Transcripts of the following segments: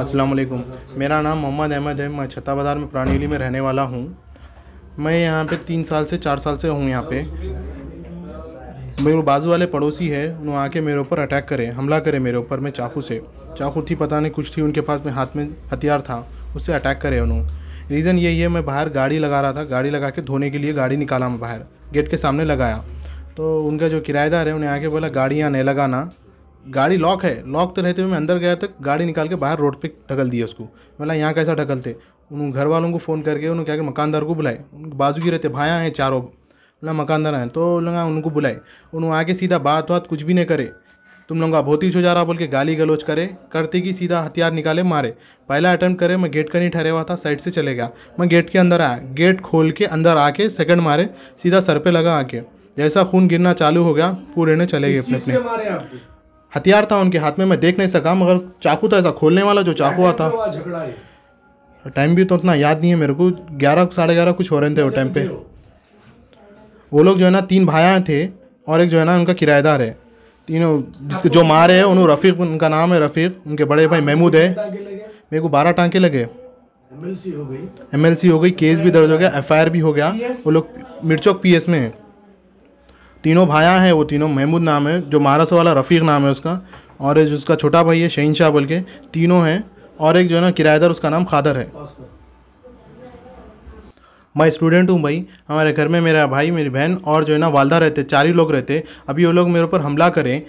अस्सलाम वालेकुम मेरा नाम मोहम्मद अहमद है मैं छत्ता बाज़ार में प्राणीली में रहने वाला हूँ मैं यहाँ पे तीन साल से चार साल से हूँ यहाँ पे मेरे बाजू वाले पड़ोसी है उन्होंने आके मेरे ऊपर अटैक करे हमला करे मेरे ऊपर मैं चाकू से चाकू थी पता नहीं कुछ थी उनके पास में हाथ में हथियार था उससे अटैक करे उन्होंने रीज़न यही है मैं बाहर गाड़ी लगा रहा था गाड़ी लगा के धोने के लिए गाड़ी निकाला मैं बाहर गेट के सामने लगाया तो उनका जो किराएदार है उन्हें आके बोला गाड़ियाँ नहीं लगाना गाड़ी लॉक है लॉक तो रहते हुए मैं अंदर गया तो गाड़ी निकाल के बाहर रोड पे ढकल दिया उसको मतलब यहाँ कैसा ढकलते उन घर वालों को फ़ोन करके उन्होंने क्या कि मकानदार को बुलाए उनके बाजू की रहते भाया हैं चारों मतलब मकानदार हैं तो लगा उनको बुलाए उन्होंने आके सीधा बात बात कुछ भी नहीं करे तुम लोगों का बहुत ही जा रहा बोल के गाली गलोच करे करते कि सीधा हथियार निकाले मारे पहला अटेम्प्ट करे मैं गेट का नहीं ठहरे हुआ था साइड से चले गया मैं गेट के अंदर आया गेट खोल के अंदर आके सेकंड मारे सीधा सर पे लगा आके जैसा खून गिरना चालू हो गया पूरे ने चले गए अपने अपने हथियार था उनके हाथ में मैं देख नहीं सका मगर चाकू था तो ऐसा खोलने वाला जो चाकू आता तो टाइम भी तो उतना याद नहीं है मेरे को ग्यारह साढ़े ग्यारह कुछ हो रहे थे वो तो टाइम पे वो लोग जो है ना तीन भाया थे और एक जो है ना उनका किराएदार है तीनों जिसके जो मारे हैं उन्होंने रफ़ीक उनका नाम है रफ़ीक उनके बड़े भाई महमूद है मेरे को बारह टांके लगे एम एल सी हो गई केस भी दर्ज हो गया एफ आई आर भी हो गया वो लोग मिर्चौक पी एस में है तीनों भाया हैं वो तीनों महमूद नाम है जो महाराष्ट्र वाला रफ़ीक नाम है उसका और जो उसका छोटा भाई है शहीन शाह बोल के तीनों हैं और एक जो है ना किराएदार उसका नाम खादर है मैं स्टूडेंट हूँ भाई हमारे घर में मेरा भाई मेरी बहन और जो है ना वालदा रहते चार ही लोग रहते अभी वो लोग मेरे ऊपर हमला करें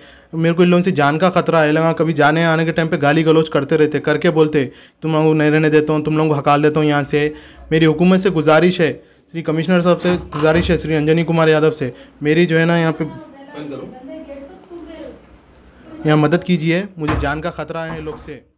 मेरे को इन लोगों से जान का खतरा है लगा कभी जाने आने के टाइम पे गाली गलोच करते रहते करके बोलते तुम लोगों को नहीं रहने देता हूँ तुम लोगों को हकाल देता हूँ यहाँ से मेरी हुकूमत से गुजारिश है श्री कमिश्नर साहब से गुजारिश है श्री अंजनी कुमार यादव से मेरी जो है ना यहाँ पे यहाँ मदद कीजिए मुझे जान का खतरा है लोग से